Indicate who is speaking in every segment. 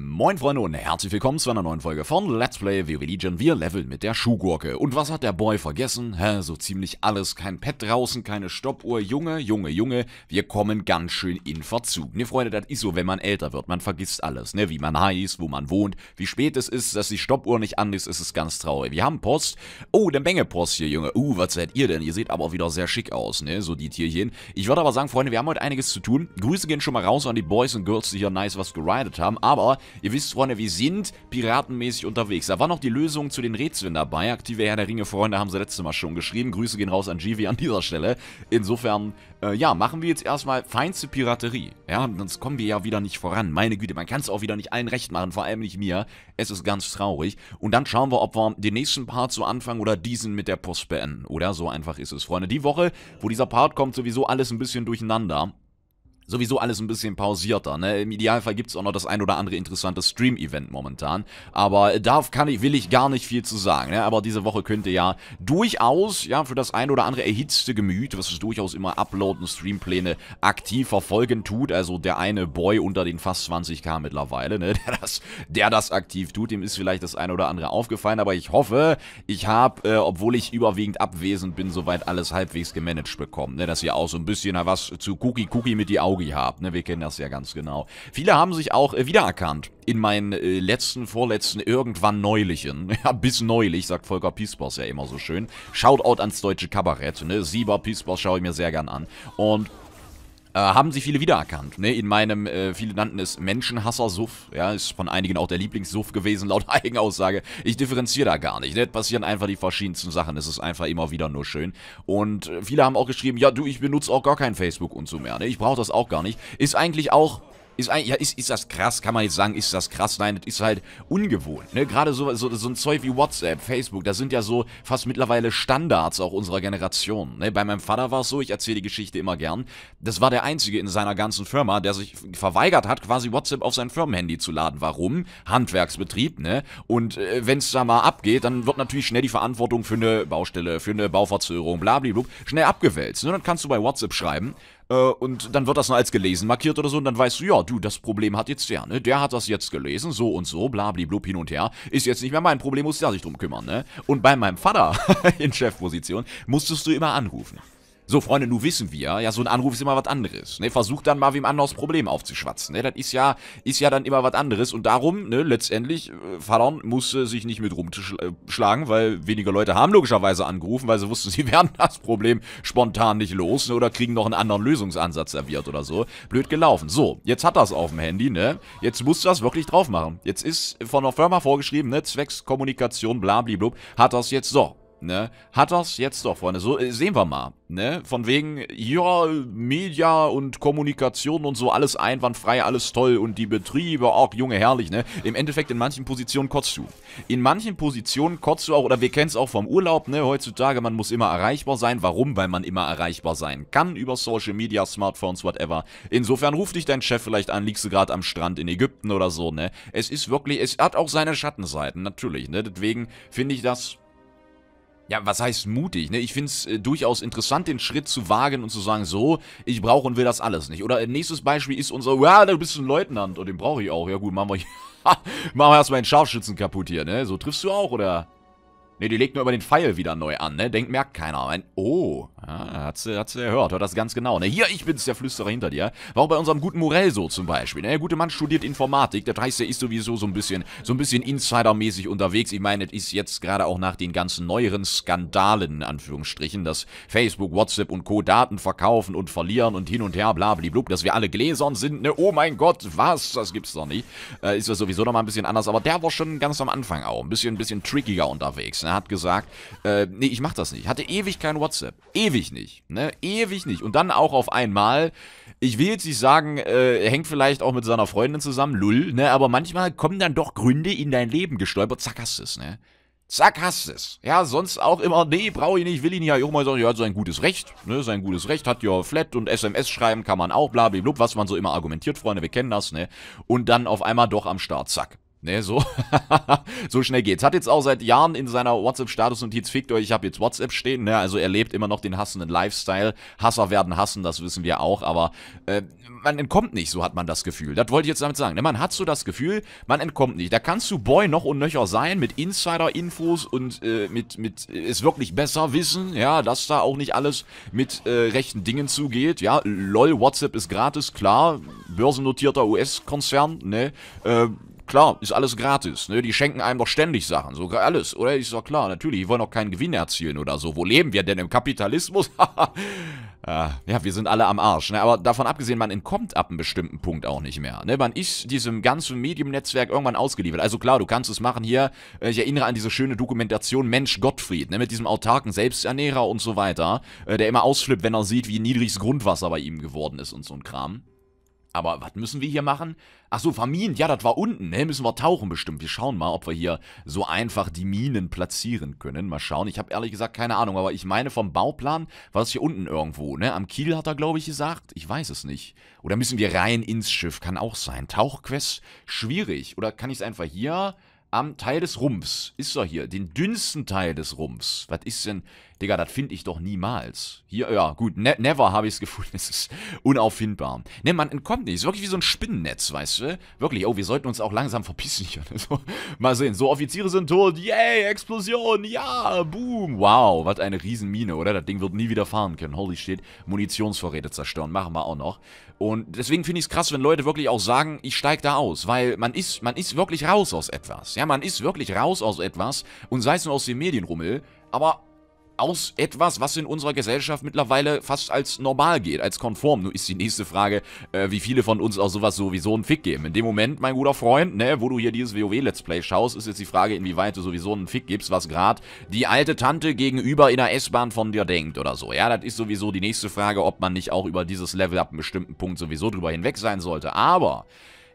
Speaker 1: Moin Freunde und herzlich willkommen zu einer neuen Folge von Let's Play WoW Legion. Wir leveln mit der Schuhgurke. Und was hat der Boy vergessen? Hä, so ziemlich alles. Kein Pet draußen, keine Stoppuhr. Junge, Junge, Junge, wir kommen ganz schön in Verzug. Ne Freunde, das ist so, wenn man älter wird. Man vergisst alles, ne? Wie man heißt, wo man wohnt, wie spät es ist, dass die Stoppuhr nicht an ist, ist es ganz traurig. Wir haben Post. Oh, eine Menge Post hier, Junge. Uh, was seid ihr denn? Ihr seht aber auch wieder sehr schick aus, ne? So die Tierchen. Ich würde aber sagen, Freunde, wir haben heute einiges zu tun. Grüße gehen schon mal raus an die Boys und Girls, die hier nice was geridet haben. Aber Ihr wisst, Freunde, wir sind piratenmäßig unterwegs. Da war noch die Lösung zu den Rätseln dabei. Aktive Herr der Ringe-Freunde haben sie letztes Mal schon geschrieben. Grüße gehen raus an Givi an dieser Stelle. Insofern, äh, ja, machen wir jetzt erstmal feinste Piraterie. Ja, sonst kommen wir ja wieder nicht voran. Meine Güte, man kann es auch wieder nicht allen recht machen, vor allem nicht mir. Es ist ganz traurig. Und dann schauen wir, ob wir den nächsten Part so anfangen oder diesen mit der Post beenden. Oder so einfach ist es, Freunde. Die Woche, wo dieser Part kommt, sowieso alles ein bisschen durcheinander sowieso alles ein bisschen pausierter. Ne? Im Idealfall gibt es auch noch das ein oder andere interessante Stream-Event momentan. Aber da kann ich, will ich gar nicht viel zu sagen. Ne? Aber diese Woche könnte ja durchaus ja für das ein oder andere erhitzte Gemüt, was es durchaus immer uploaden, Streampläne aktiv verfolgen tut. Also der eine Boy unter den fast 20k mittlerweile, ne? der, das, der das aktiv tut, dem ist vielleicht das ein oder andere aufgefallen. Aber ich hoffe, ich habe, äh, obwohl ich überwiegend abwesend bin, soweit alles halbwegs gemanagt bekommen. Ne? Dass ihr auch so ein bisschen was zu Cookie Cookie mit die Augen Logi habe. Ne? Wir kennen das ja ganz genau. Viele haben sich auch äh, wiedererkannt in meinen äh, letzten, vorletzten, irgendwann neulichen. Ja, bis neulich, sagt Volker Pispers ja immer so schön. Shoutout ans deutsche Kabarett. Ne? Sieber Pispers schaue ich mir sehr gern an. Und äh, haben sie viele wiedererkannt. Ne? In meinem, äh, viele nannten es Menschenhasser-Suff. Ja, ist von einigen auch der Lieblingssuff gewesen, laut Eigenaussage. Ich differenziere da gar nicht. Ne? Passieren einfach die verschiedensten Sachen. Es ist einfach immer wieder nur schön. Und äh, viele haben auch geschrieben, ja du, ich benutze auch gar kein Facebook und so mehr. Ne? Ich brauche das auch gar nicht. Ist eigentlich auch ist, ja, ist, ist das krass, kann man jetzt sagen, ist das krass? Nein, das ist halt ungewohnt. Ne? Gerade so, so, so ein Zeug wie WhatsApp, Facebook, das sind ja so fast mittlerweile Standards auch unserer Generation. Ne? Bei meinem Vater war es so, ich erzähle die Geschichte immer gern, das war der Einzige in seiner ganzen Firma, der sich verweigert hat, quasi WhatsApp auf sein Firmenhandy zu laden. Warum? Handwerksbetrieb, ne? Und äh, wenn es da mal abgeht, dann wird natürlich schnell die Verantwortung für eine Baustelle, für eine Bauverzögerung, blablabla, schnell abgewälzt. Ne? Dann kannst du bei WhatsApp schreiben, äh, und dann wird das nur als gelesen markiert oder so und dann weißt du, ja, du, das Problem hat jetzt der, ne? Der hat das jetzt gelesen, so und so, blub, hin und her. Ist jetzt nicht mehr mein Problem, muss der sich drum kümmern, ne? Und bei meinem Vater in Chefposition musstest du immer anrufen so Freunde, nun wissen wir, ja, so ein Anruf ist immer was anderes. Ne? Versucht dann mal, wem anderes Problem aufzuschwatzen. Ne? Das ist ja, ist ja dann immer was anderes und darum, ne, letztendlich, äh, Fallon musste äh, sich nicht mit rumschlagen, äh, weil weniger Leute haben logischerweise angerufen, weil sie wussten, sie werden das Problem spontan nicht los ne? oder kriegen noch einen anderen Lösungsansatz serviert oder so. Blöd gelaufen. So, jetzt hat das auf dem Handy, ne? Jetzt musst du das wirklich drauf machen. Jetzt ist von der Firma vorgeschrieben, ne? Zwecks Kommunikation, bla, bla, bla, hat das jetzt so. Ne? Hat das jetzt doch, Freunde. So, äh, sehen wir mal. Ne? Von wegen, ja, Media und Kommunikation und so, alles einwandfrei, alles toll und die Betriebe, auch Junge, herrlich, ne? Im Endeffekt, in manchen Positionen kotzt du. In manchen Positionen kotzt du auch, oder wir kennen es auch vom Urlaub, ne? Heutzutage, man muss immer erreichbar sein. Warum? Weil man immer erreichbar sein kann über Social Media, Smartphones, whatever. Insofern ruft dich dein Chef vielleicht an, liegst du gerade am Strand in Ägypten oder so, ne? Es ist wirklich, es hat auch seine Schattenseiten, natürlich, ne? Deswegen finde ich das ja, was heißt mutig? Ne? Ich finde es äh, durchaus interessant, den Schritt zu wagen und zu sagen, so, ich brauche und will das alles nicht. Oder äh, nächstes Beispiel ist unser, ja, du bist ein Leutnant und oh, den brauche ich auch. Ja gut, machen wir, machen wir erstmal den Scharfschützen kaputt hier, ne? So triffst du auch, oder? Ne, die legt nur über den Pfeil wieder neu an, ne? Denkt, merkt keiner. Ein, oh, ah, hat sie, hat sie erhört, hört das ganz genau, ne? Hier, ich bin's, der Flüsterer hinter dir. Warum bei unserem guten Morell so zum Beispiel, ne? Der gute Mann studiert Informatik, das heißt, der ist sowieso so ein bisschen, so ein bisschen Insidermäßig unterwegs. Ich meine, das ist jetzt gerade auch nach den ganzen neueren Skandalen, in Anführungsstrichen, dass Facebook, WhatsApp und Co. Daten verkaufen und verlieren und hin und her, blablablub, dass wir alle gläsern sind, ne? Oh mein Gott, was? Das gibt's doch nicht. Äh, ist ja sowieso nochmal ein bisschen anders, aber der war schon ganz am Anfang auch ein bisschen, ein bisschen trickiger unterwegs, ne? Er hat gesagt, äh, nee, ich mach das nicht. hatte ewig kein WhatsApp. Ewig nicht. Ne? Ewig nicht. Und dann auch auf einmal, ich will jetzt nicht sagen, äh, er hängt vielleicht auch mit seiner Freundin zusammen, lull, ne? Aber manchmal kommen dann doch Gründe in dein Leben gestolpert. Zack, hast du es, ne? Zack, hast es. Ja, sonst auch immer, nee, brauche ich nicht, will ich nicht. Ja, ich auch mal sagen, ja, sein gutes Recht, ne, sein gutes Recht hat ja Flat und SMS schreiben kann man auch, blablabla, was man so immer argumentiert, Freunde, wir kennen das, ne. Und dann auf einmal doch am Start, zack. Ne, so. so schnell geht's. Hat jetzt auch seit Jahren in seiner WhatsApp-Statusnotiz, fickt euch, ich habe jetzt WhatsApp stehen. Ne, also er lebt immer noch den hassenden Lifestyle. Hasser werden hassen, das wissen wir auch, aber äh, man entkommt nicht, so hat man das Gefühl. Das wollte ich jetzt damit sagen. Ne, man hat so das Gefühl, man entkommt nicht. Da kannst du Boy noch und nöcher sein mit Insider-Infos und äh, mit, mit es wirklich besser wissen, ja, dass da auch nicht alles mit äh, rechten Dingen zugeht. Ja, lol, WhatsApp ist gratis, klar. Börsennotierter US-Konzern, ne, äh, Klar, ist alles gratis. Ne? Die schenken einem doch ständig Sachen. sogar alles, oder? ich doch klar, natürlich. Die wollen auch keinen Gewinn erzielen oder so. Wo leben wir denn? Im Kapitalismus? Ah, ja, wir sind alle am Arsch. Ne? Aber davon abgesehen, man entkommt ab einem bestimmten Punkt auch nicht mehr. Ne? Man ist diesem ganzen Medium-Netzwerk irgendwann ausgeliefert. Also klar, du kannst es machen hier. Äh, ich erinnere an diese schöne Dokumentation Mensch Gottfried, ne? mit diesem autarken Selbsternährer und so weiter, äh, der immer ausflippt, wenn er sieht, wie niedriges Grundwasser bei ihm geworden ist und so ein Kram. Aber was müssen wir hier machen? Ach so, vermint. Ja, das war unten. Ne? Müssen wir tauchen bestimmt. Wir schauen mal, ob wir hier so einfach die Minen platzieren können. Mal schauen. Ich habe ehrlich gesagt keine Ahnung. Aber ich meine vom Bauplan war es hier unten irgendwo. Ne? Am Kiel hat er, glaube ich, gesagt. Ich weiß es nicht. Oder müssen wir rein ins Schiff? Kann auch sein. Tauchquest? Schwierig. Oder kann ich es einfach hier am Teil des Rumpfs. Ist doch hier. Den dünnsten Teil des Rumpfs. Was ist denn... Digga, das finde ich doch niemals. Hier, ja, gut. Ne never habe ich es gefunden. Es ist unauffindbar. Ne, man entkommt nicht. ist wirklich wie so ein Spinnennetz, weißt du? Wirklich. Oh, wir sollten uns auch langsam verpissen hier. So, also, mal sehen. So, Offiziere sind tot. Yay, Explosion. Ja, boom. Wow, was eine Riesenmine, oder? Das Ding wird nie wieder fahren können. Holy shit. Munitionsvorräte zerstören. Machen wir auch noch. Und deswegen finde ich es krass, wenn Leute wirklich auch sagen, ich steige da aus. Weil man ist, man ist wirklich raus aus etwas. Ja, man ist wirklich raus aus etwas und sei es nur aus dem Medienrummel, aber aus etwas, was in unserer Gesellschaft mittlerweile fast als normal geht, als konform. Nur ist die nächste Frage, äh, wie viele von uns auch sowas sowieso einen Fick geben. In dem Moment, mein guter Freund, ne, wo du hier dieses WoW-Let's Play schaust, ist jetzt die Frage, inwieweit du sowieso einen Fick gibst, was gerade die alte Tante gegenüber in der S-Bahn von dir denkt oder so. Ja, das ist sowieso die nächste Frage, ob man nicht auch über dieses Level ab einem bestimmten Punkt sowieso drüber hinweg sein sollte. Aber...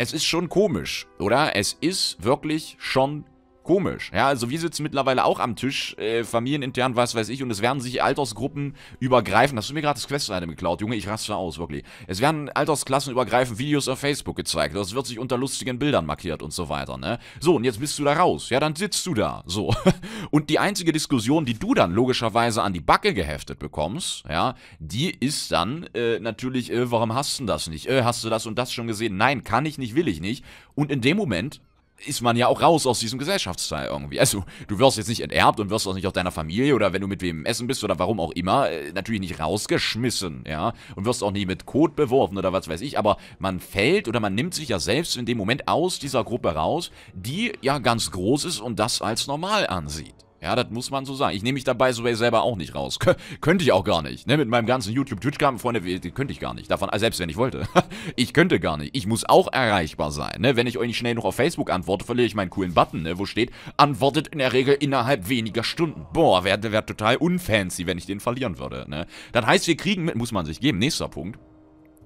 Speaker 1: Es ist schon komisch, oder? Es ist wirklich schon komisch. Ja, also wir sitzen mittlerweile auch am Tisch, äh, familienintern, was weiß ich, und es werden sich Altersgruppen übergreifen. Hast du mir gerade das Quest-Item geklaut, Junge? Ich raste aus, wirklich. Es werden Altersklassen übergreifen Videos auf Facebook gezeigt. Das wird sich unter lustigen Bildern markiert und so weiter, ne? So, und jetzt bist du da raus. Ja, dann sitzt du da. So. Und die einzige Diskussion, die du dann logischerweise an die Backe geheftet bekommst, ja, die ist dann äh, natürlich, äh, warum hast du das nicht? Äh, hast du das und das schon gesehen? Nein, kann ich nicht, will ich nicht. Und in dem Moment ist man ja auch raus aus diesem Gesellschaftsteil irgendwie. Also, du wirst jetzt nicht enterbt und wirst auch nicht aus deiner Familie oder wenn du mit wem essen bist oder warum auch immer, äh, natürlich nicht rausgeschmissen, ja. Und wirst auch nie mit Kot beworfen oder was weiß ich, aber man fällt oder man nimmt sich ja selbst in dem Moment aus dieser Gruppe raus, die ja ganz groß ist und das als normal ansieht. Ja, das muss man so sagen. Ich nehme mich dabei so selber auch nicht raus. Kön könnte ich auch gar nicht. Ne? Mit meinem ganzen YouTube-Twitch-Kram, Freunde, könnte ich gar nicht. Davon, selbst wenn ich wollte. ich könnte gar nicht. Ich muss auch erreichbar sein. Ne? Wenn ich euch nicht schnell noch auf Facebook antworte, verliere ich meinen coolen Button, ne? wo steht, antwortet in der Regel innerhalb weniger Stunden. Boah, wäre wär total unfancy, wenn ich den verlieren würde. Ne? Das heißt, wir kriegen mit, muss man sich geben, nächster Punkt.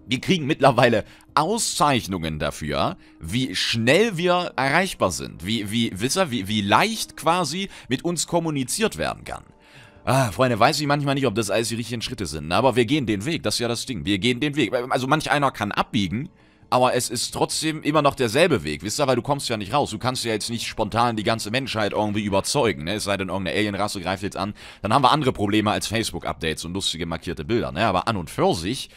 Speaker 1: Wir kriegen mittlerweile Auszeichnungen dafür, wie schnell wir erreichbar sind, wie, wie, wisst ihr, wie, wie leicht quasi mit uns kommuniziert werden kann. Ah, Freunde, weiß ich manchmal nicht, ob das alles die richtigen Schritte sind, ne? aber wir gehen den Weg, das ist ja das Ding, wir gehen den Weg. Also manch einer kann abbiegen, aber es ist trotzdem immer noch derselbe Weg, wisst ihr, weil du kommst ja nicht raus, du kannst ja jetzt nicht spontan die ganze Menschheit irgendwie überzeugen, ne? es sei denn, irgendeine Alienrasse greift jetzt an, dann haben wir andere Probleme als Facebook-Updates und lustige markierte Bilder, ne? aber an und für sich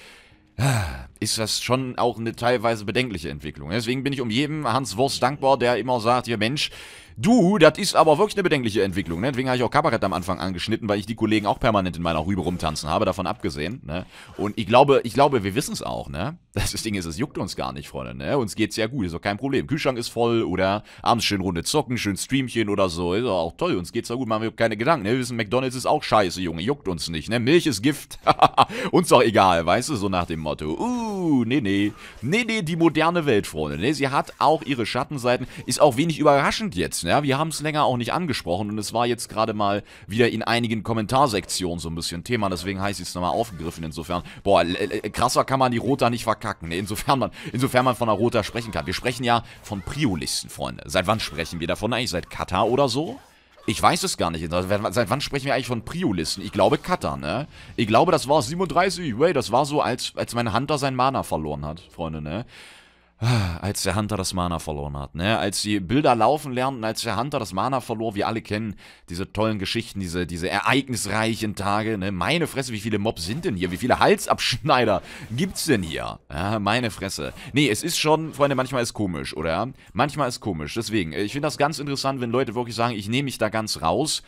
Speaker 1: Ah, ist das schon auch eine teilweise bedenkliche Entwicklung. Deswegen bin ich um jedem Hans Wurst dankbar, der immer sagt, ihr Mensch, Du, das ist aber wirklich eine bedenkliche Entwicklung, ne? Deswegen habe ich auch Kabarett am Anfang angeschnitten, weil ich die Kollegen auch permanent in meiner Rübe rumtanzen habe, davon abgesehen, ne? Und ich glaube, ich glaube, wir wissen es auch, ne? Das Ding ist, es juckt uns gar nicht, Freunde, ne? Uns geht's ja gut, ist doch kein Problem. Kühlschrank ist voll oder abends schön Runde zocken, schön Streamchen oder so, ist auch toll, uns geht's ja gut, machen wir keine Gedanken, ne? Wir wissen, McDonalds ist auch scheiße, Junge, juckt uns nicht, ne? Milch ist Gift, uns doch egal, weißt du, so nach dem Motto, uh, Uh, nee, nee. Nee, nee, die moderne Welt, Freunde. Nee, sie hat auch ihre Schattenseiten. Ist auch wenig überraschend jetzt, ja. Ne? Wir haben es länger auch nicht angesprochen und es war jetzt gerade mal wieder in einigen Kommentarsektionen so ein bisschen Thema. Deswegen heißt es nochmal aufgegriffen. Insofern, boah, krasser kann man die Rota nicht verkacken. Nee, insofern man, insofern man von der Rota sprechen kann. Wir sprechen ja von Priolisten, Freunde. Seit wann sprechen wir davon eigentlich? Seit Katar oder so? Ich weiß es gar nicht. Seit wann sprechen wir eigentlich von Priolisten? Ich glaube Cutter, ne? Ich glaube, das war 37. Wait, das war so, als, als mein Hunter sein Mana verloren hat, Freunde, ne? Ah, als der Hunter das Mana verloren hat, ne? Als die Bilder laufen lernten, als der Hunter das Mana verlor, wir alle kennen diese tollen Geschichten, diese, diese ereignisreichen Tage, ne? Meine Fresse, wie viele Mobs sind denn hier? Wie viele Halsabschneider gibt's denn hier? Ja, meine Fresse. Nee, es ist schon, Freunde, manchmal ist komisch, oder? Manchmal ist komisch. Deswegen, äh, ich finde das ganz interessant, wenn Leute wirklich sagen, ich nehme mich da ganz raus.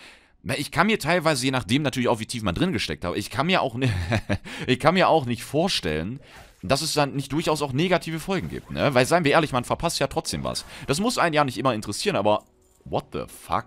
Speaker 1: Ich kann mir teilweise, je nachdem natürlich auch, wie tief man drin gesteckt hat, ich kann mir auch, ne- ich kann mir auch nicht vorstellen, dass es dann nicht durchaus auch negative Folgen gibt, ne? Weil, seien wir ehrlich, man verpasst ja trotzdem was. Das muss einen ja nicht immer interessieren, aber what the fuck?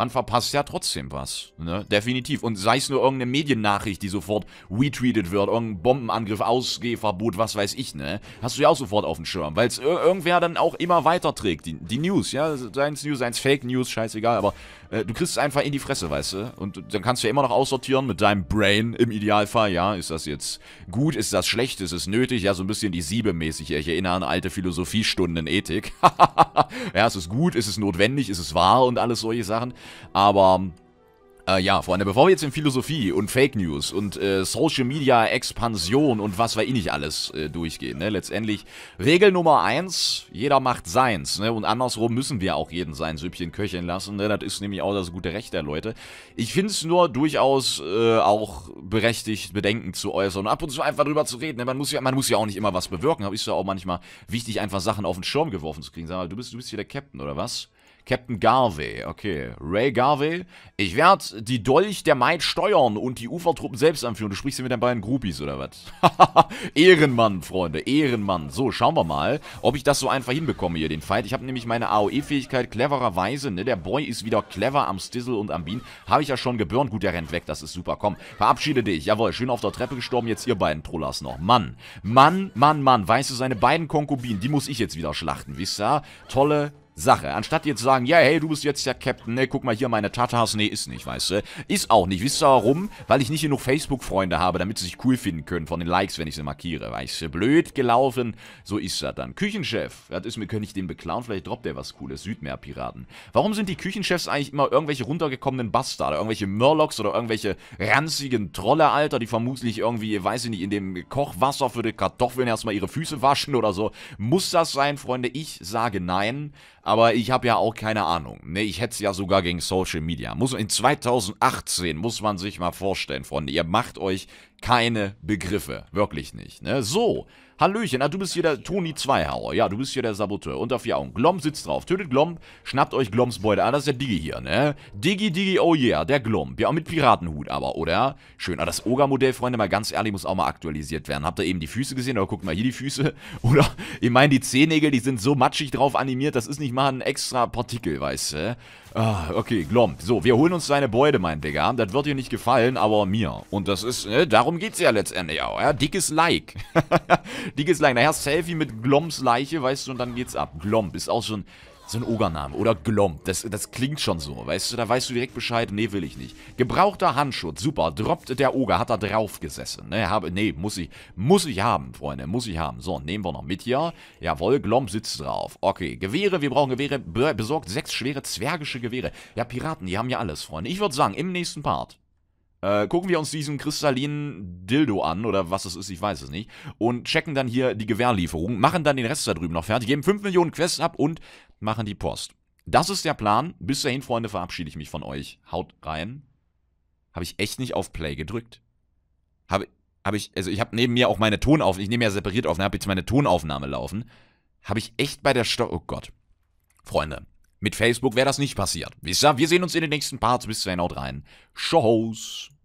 Speaker 1: man verpasst ja trotzdem was. Ne? Definitiv. Und sei es nur irgendeine Mediennachricht, die sofort retweetet wird, irgendein Bombenangriff, Ausgehverbot, was weiß ich, ne? Hast du ja auch sofort auf dem Schirm, weil es irgendwer dann auch immer weiterträgt. Die, die News, ja, seins News, seins Fake News, scheißegal, aber äh, du kriegst es einfach in die Fresse, weißt du? Und dann kannst du ja immer noch aussortieren mit deinem Brain im Idealfall, ja, ist das jetzt gut, ist das schlecht, ist es nötig, ja, so ein bisschen die Siebe mäßig. Ich erinnere an alte Philosophiestunden in Ethik. ja, ist es gut, ist es notwendig, ist es wahr und alles solche Sachen. Aber äh, ja, Freunde, bevor wir jetzt in Philosophie und Fake News und äh, Social Media Expansion und was weiß ich nicht alles äh, durchgehen, ne? letztendlich Regel Nummer eins, jeder macht seins, ne? und andersrum müssen wir auch jeden sein Süppchen köcheln lassen, ne? das ist nämlich auch das gute Recht der Leute. Ich finde es nur durchaus äh, auch berechtigt, Bedenken zu äußern und ab und zu einfach drüber zu reden, ne, man muss, ja, man muss ja auch nicht immer was bewirken, aber ist ja auch manchmal wichtig, einfach Sachen auf den Schirm geworfen zu kriegen, sag mal, du bist, du bist hier der Captain oder was? Captain Garvey, okay. Ray Garvey. Ich werde die Dolch der Maid steuern und die Ufertruppen selbst anführen. Du sprichst hier mit deinen beiden Groupies, oder was? Ehrenmann, Freunde, Ehrenmann. So, schauen wir mal, ob ich das so einfach hinbekomme hier, den Fight. Ich habe nämlich meine AOE-Fähigkeit clevererweise, ne? Der Boy ist wieder clever am Stizzle und am Bean. Habe ich ja schon gebürnt. Gut, der rennt weg, das ist super. Komm, verabschiede dich. Jawohl, schön auf der Treppe gestorben. Jetzt ihr beiden Trollers noch. Mann, Mann, Mann, Mann. Weißt du, seine beiden Konkubinen, die muss ich jetzt wieder schlachten, wisst ihr? Tolle Sache. Anstatt dir zu sagen, ja, hey, du bist jetzt der Captain, ne, guck mal hier meine Tatas, nee, ist nicht, weißt du. Ist auch nicht. Wisst ihr warum? Weil ich nicht genug Facebook-Freunde habe, damit sie sich cool finden können von den Likes, wenn ich sie markiere, weißt du. Blöd gelaufen, so ist er dann. Küchenchef, das ist mir, könnte ich den beklauen, vielleicht droppt der was Cooles. Südmeerpiraten. Warum sind die Küchenchefs eigentlich immer irgendwelche runtergekommenen Bastarde, irgendwelche Murlocs oder irgendwelche ranzigen Trolle, Alter, die vermutlich irgendwie, weiß ich nicht, in dem Kochwasser für die Kartoffeln erstmal ihre Füße waschen oder so. Muss das sein, Freunde? Ich sage nein, aber ich habe ja auch keine Ahnung. Ne, ich hätte ja sogar gegen Social Media. Muss in 2018 muss man sich mal vorstellen, Freunde, ihr macht euch keine Begriffe, wirklich nicht. Ne? So, Hallöchen, ah, du bist hier der Toni Zweihauer. Ja, du bist hier der Saboteur. Unter vier Augen. Glom sitzt drauf. Tötet Glom. schnappt euch Gloms Beute. Ah, das ist der Digi hier, ne? Digi, Digi, oh yeah, der Glom. Ja, mit Piratenhut aber, oder? Schön. Ah, das ogre modell Freunde, mal ganz ehrlich, muss auch mal aktualisiert werden. Habt ihr eben die Füße gesehen? Oder guckt mal hier die Füße. Oder, ich meine, die Zehennägel, die sind so matschig drauf animiert, das ist nicht mal ein extra Partikel, weißt du? Ah, okay, Glomp. So, wir holen uns deine Beute, mein Digga. Das wird dir nicht gefallen, aber mir. Und das ist, ne, darum geht's ja letztendlich auch, ja. Dickes Like. Dickes Like. Nachher Selfie mit Glomps Leiche, weißt du, und dann geht's ab. Glomp ist auch schon, so ein Ogername. Oder Glomp. Das, das klingt schon so. Weißt du, da weißt du direkt Bescheid. Nee, will ich nicht. Gebrauchter Handschutz. Super. Droppt der Oger. Hat da drauf gesessen. Ne, habe, nee, muss ich. Muss ich haben, Freunde. Muss ich haben. So, nehmen wir noch mit hier. Jawohl, Glomp sitzt drauf. Okay. Gewehre. Wir brauchen Gewehre. Besorgt sechs schwere zwergische Gewehre. Ja, Piraten, die haben ja alles, Freunde. Ich würde sagen, im nächsten Part. Äh, gucken wir uns diesen kristallinen Dildo an oder was es ist, ich weiß es nicht. Und checken dann hier die Gewehrlieferung, machen dann den Rest da drüben noch fertig, geben 5 Millionen Quests ab und machen die Post. Das ist der Plan. Bis dahin, Freunde, verabschiede ich mich von euch. Haut rein. Habe ich echt nicht auf Play gedrückt? Habe hab ich, also ich habe neben mir auch meine Tonaufnahme, ich nehme ja separiert auf, ne, habe jetzt meine Tonaufnahme laufen. Habe ich echt bei der Steuerung, oh Gott. Freunde, mit Facebook wäre das nicht passiert. Wisst ihr, wir sehen uns in den nächsten Parts. Bis dahin, haut rein. Tschüss.